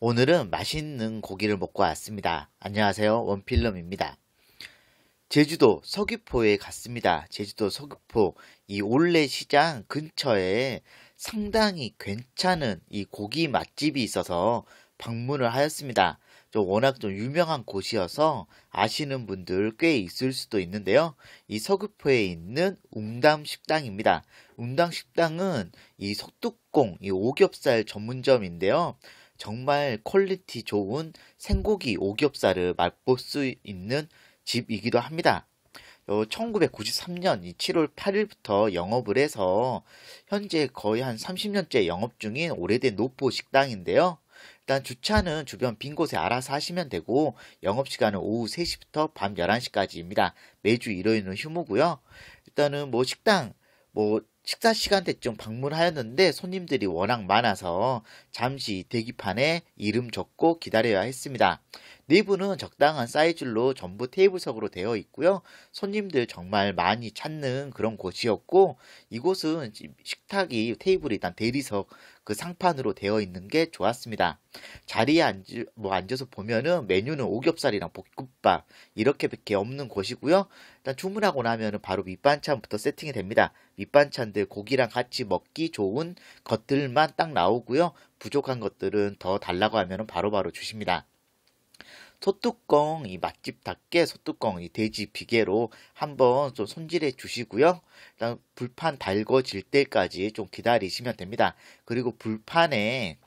오늘은 맛있는 고기를 먹고 왔습니다. 안녕하세요. 원필름입니다. 제주도 서귀포에 갔습니다. 제주도 서귀포 이 올레 시장 근처에 상당히 괜찮은 이 고기 맛집이 있어서 방문을 하였습니다. 좀 워낙 좀 유명한 곳이어서 아시는 분들 꽤 있을 수도 있는데요. 이 서귀포에 있는 웅담 식당입니다. 웅담 식당은 이 석두콩 이 오겹살 전문점인데요. 정말 퀄리티 좋은 생고기 오겹살을 맛볼 수 있는 집이기도 합니다. 1993년 7월 8일부터 영업을 해서 현재 거의 한 30년째 영업 중인 오래된 노포 식당인데요. 일단 주차는 주변 빈 곳에 알아서 하시면 되고 영업시간은 오후 3시부터 밤 11시까지입니다. 매주 일요일은 휴무고요. 일단은 뭐 식당 뭐 식사 시간 대쯤 방문하였는데 손님들이 워낙 많아서 잠시 대기판에 이름 적고 기다려야 했습니다. 내부는 적당한 사이즈로 전부 테이블석으로 되어 있고요. 손님들 정말 많이 찾는 그런 곳이었고 이곳은 식탁이 테이블이 일단 대리석 그 상판으로 되어 있는 게 좋았습니다. 자리에 앉뭐 앉아서 보면은 메뉴는 오겹살이랑 볶음밥 이렇게밖에 없는 곳이고요. 일단 주문하고 나면은 바로 밑반찬부터 세팅이 됩니다. 밑반찬들 고기랑 같이 먹기 좋은 것들만 딱 나오고요. 부족한 것들은 더 달라고 하면은 바로바로 바로 주십니다. 소뚜껑 이 맛집답게 소뚜껑 이 돼지 비계로 한번 좀 손질해 주시고요. 일단 불판 달궈질 때까지 좀 기다리시면 됩니다. 그리고 불판에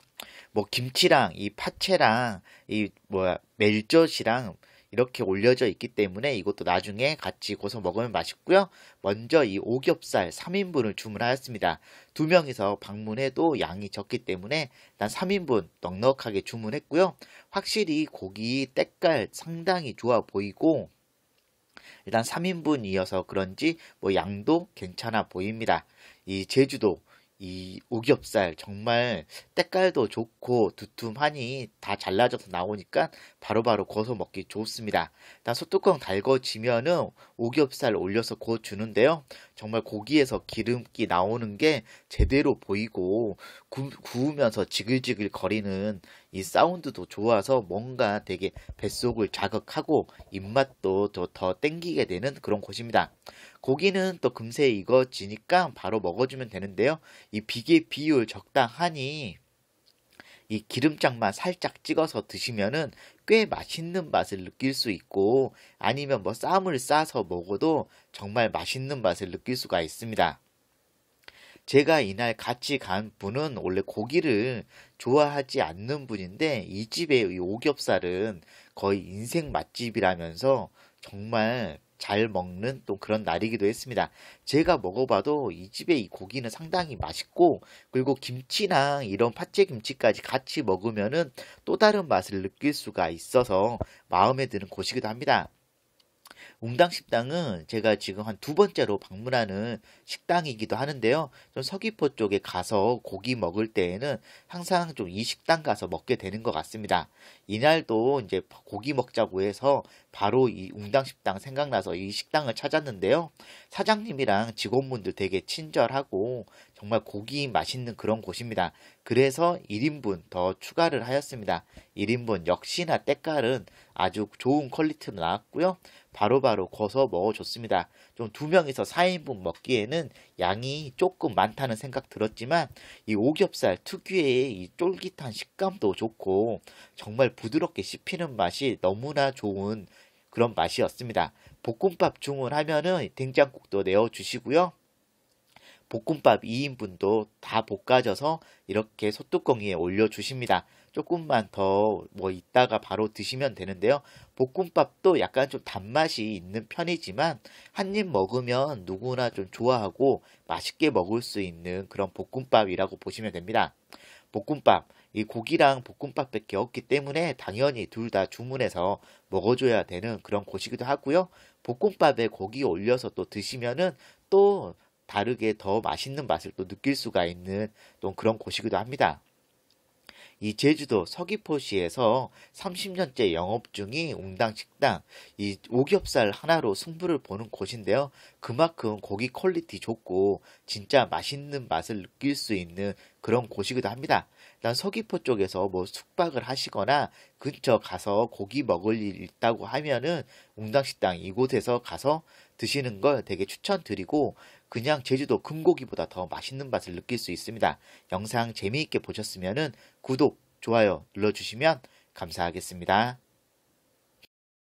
뭐 김치랑 이 파채랑 이 뭐야 멜젓이랑 이렇게 올려져 있기 때문에 이것도 나중에 같이 고서 먹으면 맛있고요. 먼저 이 오겹살 3인분을 주문하였습니다. 두 명이서 방문해도 양이 적기 때문에 난 3인분 넉넉하게 주문했고요. 확실히 고기 때깔 상당히 좋아 보이고 일단 3인분이어서 그런지 뭐 양도 괜찮아 보입니다. 이 제주도 이 오겹살 정말 때깔도 좋고 두툼하니 다 잘라져서 나오니까 바로바로 구워서 먹기 좋습니다. 일단 소뚜껑 달궈지면은 오겹살 올려서 구워주는데요. 정말 고기에서 기름기 나오는 게 제대로 보이고 구, 우면서 지글지글 거리는 이 사운드도 좋아서 뭔가 되게 뱃속을 자극하고 입맛도 더, 더 땡기게 되는 그런 곳입니다. 고기는 또 금세 익어지니까 바로 먹어주면 되는데요. 이 비계 비율 적당하니 이 기름장만 살짝 찍어서 드시면은 꽤 맛있는 맛을 느낄 수 있고 아니면 뭐 쌈을 싸서 먹어도 정말 맛있는 맛을 느낄 수가 있습니다. 제가 이날 같이 간 분은 원래 고기를 좋아하지 않는 분인데 이 집의 이 오겹살은 거의 인생 맛집이라면서 정말 잘 먹는 또 그런 날이기도 했습니다. 제가 먹어봐도 이 집의 이 고기는 상당히 맛있고 그리고 김치나 이런 팥채 김치까지 같이 먹으면또 다른 맛을 느낄 수가 있어서 마음에 드는 곳이기도 합니다. 웅당식당은 제가 지금 한 두 번째로 방문하는 식당이기도 하는데요. 좀 서귀포 쪽에 가서 고기 먹을 때에는 항상 좀 이 식당 가서 먹게 되는 것 같습니다. 이날도 이제 고기 먹자고 해서 바로 이 웅당식당 생각나서 이 식당을 찾았는데요. 사장님이랑 직원분들 되게 친절하고 정말 고기 맛있는 그런 곳입니다. 그래서 1인분 더 추가를 하였습니다. 1인분 역시나 때깔은 아주 좋은 퀄리티로 나왔고요. 바로바로 거서 먹어줬습니다. 좀 두 명이서 4인분 먹기에는 양이 조금 많다는 생각 들었지만 이 오겹살 특유의 이 쫄깃한 식감도 좋고 정말 부드럽게 씹히는 맛이 너무나 좋은 그런 맛이었습니다. 볶음밥 주문하면은 된장국도 내어주시고요. 볶음밥 2인분도 다 볶아져서 이렇게 솥뚜껑이에 올려주십니다. 조금만 더 뭐 있다가 바로 드시면 되는데요. 볶음밥도 약간 좀 단맛이 있는 편이지만 한입 먹으면 누구나 좀 좋아하고 맛있게 먹을 수 있는 그런 볶음밥이라고 보시면 됩니다. 볶음밥. 이 고기랑 볶음밥밖에 없기 때문에 당연히 둘 다 주문해서 먹어줘야 되는 그런 곳이기도 하고요. 볶음밥에 고기 올려서 또 드시면은 또 다르게 더 맛있는 맛을 또 느낄 수가 있는 또 그런 곳이기도 합니다. 이 제주도 서귀포시에서 30년째 영업 중인 웅당식당 이 오겹살 하나로 승부를 보는 곳인데요. 그만큼 고기 퀄리티 좋고 진짜 맛있는 맛을 느낄 수 있는 그런 곳이기도 합니다. 난 서귀포 쪽에서 뭐 숙박을 하시거나 근처 가서 고기 먹을 일 있다고 하면은 웅당식당 이곳에서 가서 드시는 걸 되게 추천드리고 그냥 제주도 금고기보다 더 맛있는 맛을 느낄 수 있습니다. 영상 재미있게 보셨으면 구독, 좋아요 눌러주시면 감사하겠습니다.